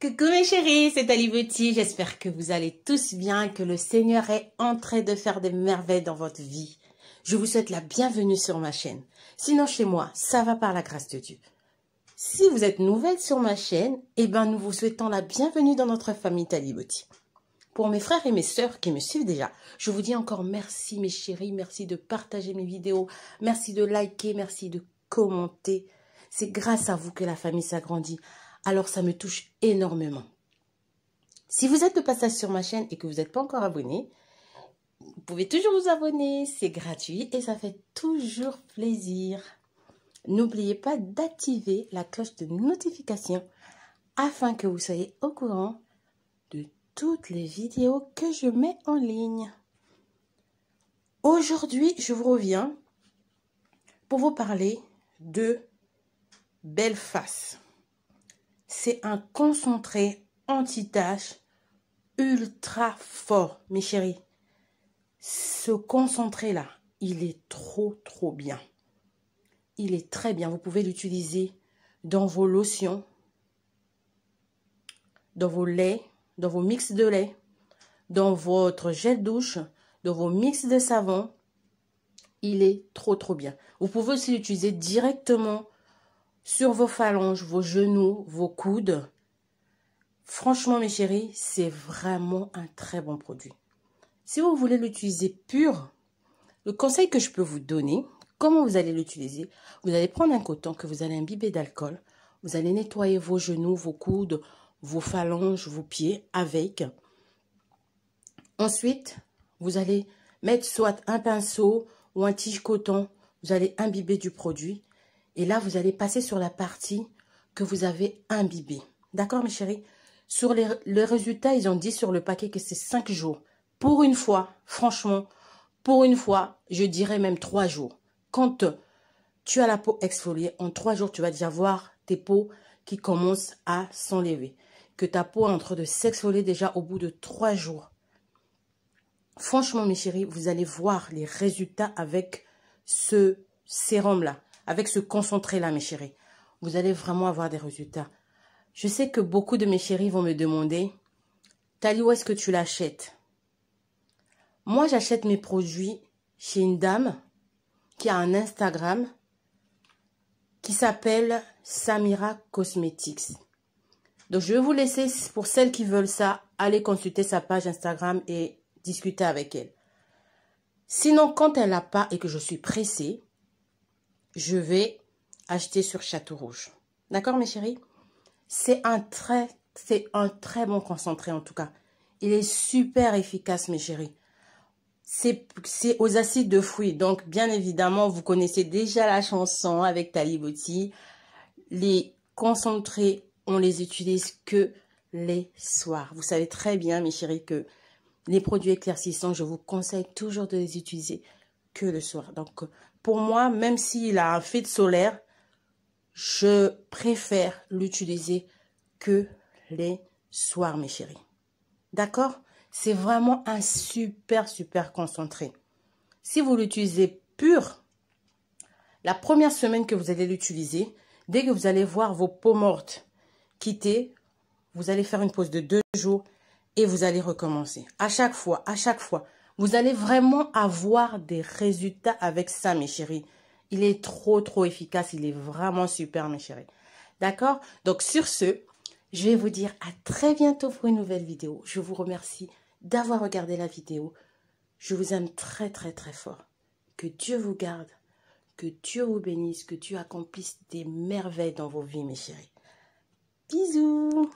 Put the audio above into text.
Coucou mes chéris, c'est Talibotti. j'espère que vous allez tous bien, que le Seigneur est en train de faire des merveilles dans votre vie. Je vous souhaite la bienvenue sur ma chaîne. Sinon chez moi, ça va par la grâce de Dieu. Si vous êtes nouvelle sur ma chaîne, eh ben nous vous souhaitons la bienvenue dans notre famille Talibotti. Pour mes frères et mes sœurs qui me suivent déjà, je vous dis encore merci mes chéris, merci de partager mes vidéos, merci de liker, merci de commenter. C'est grâce à vous que la famille s'agrandit alors ça me touche énormément. Si vous êtes de passage sur ma chaîne et que vous n'êtes pas encore abonné, vous pouvez toujours vous abonner, c'est gratuit et ça fait toujours plaisir. N'oubliez pas d'activer la cloche de notification afin que vous soyez au courant de toutes les vidéos que je mets en ligne. Aujourd'hui, je vous reviens pour vous parler de belle face c'est un concentré anti-tache ultra fort, mes chéris. Ce concentré-là, il est trop, trop bien. Il est très bien. Vous pouvez l'utiliser dans vos lotions, dans vos laits, dans vos mix de lait, dans votre gel douche, dans vos mix de savon. Il est trop, trop bien. Vous pouvez aussi l'utiliser directement sur vos phalanges, vos genoux, vos coudes. Franchement, mes chéris, c'est vraiment un très bon produit. Si vous voulez l'utiliser pur, le conseil que je peux vous donner, comment vous allez l'utiliser, vous allez prendre un coton que vous allez imbiber d'alcool, vous allez nettoyer vos genoux, vos coudes, vos phalanges, vos pieds avec. Ensuite, vous allez mettre soit un pinceau ou un tige coton, vous allez imbiber du produit et là, vous allez passer sur la partie que vous avez imbibée. D'accord, mes chéris Sur les, résultat, résultats, ils ont dit sur le paquet que c'est 5 jours. Pour une fois, franchement, pour une fois, je dirais même 3 jours. Quand tu as la peau exfoliée, en 3 jours, tu vas déjà voir tes peaux qui commencent à s'enlever. Que ta peau est en train de s'exfolier déjà au bout de 3 jours. Franchement, mes chéris, vous allez voir les résultats avec ce sérum-là avec ce concentré-là, mes chéris. Vous allez vraiment avoir des résultats. Je sais que beaucoup de mes chéris vont me demander, Tali, où est-ce que tu l'achètes Moi, j'achète mes produits chez une dame qui a un Instagram qui s'appelle Samira Cosmetics. Donc, je vais vous laisser, pour celles qui veulent ça, aller consulter sa page Instagram et discuter avec elle. Sinon, quand elle n'a pas et que je suis pressée, je vais acheter sur Château Rouge. D'accord, mes chéris C'est un très, c'est un très bon concentré, en tout cas. Il est super efficace, mes chéris. C'est aux acides de fruits. Donc, bien évidemment, vous connaissez déjà la chanson avec Talibouti. Les concentrés, on les utilise que les soirs. Vous savez très bien, mes chéris, que les produits éclaircissants, je vous conseille toujours de les utiliser que le soir. Donc, pour moi, même s'il a un de solaire, je préfère l'utiliser que les soirs, mes chéris. D'accord C'est vraiment un super, super concentré. Si vous l'utilisez pur, la première semaine que vous allez l'utiliser, dès que vous allez voir vos peaux mortes quitter, vous allez faire une pause de deux jours et vous allez recommencer. À chaque fois, à chaque fois. Vous allez vraiment avoir des résultats avec ça, mes chéris. Il est trop, trop efficace. Il est vraiment super, mes chéris. D'accord Donc, sur ce, je vais vous dire à très bientôt pour une nouvelle vidéo. Je vous remercie d'avoir regardé la vidéo. Je vous aime très, très, très fort. Que Dieu vous garde. Que Dieu vous bénisse. Que Dieu accomplisse des merveilles dans vos vies, mes chéris. Bisous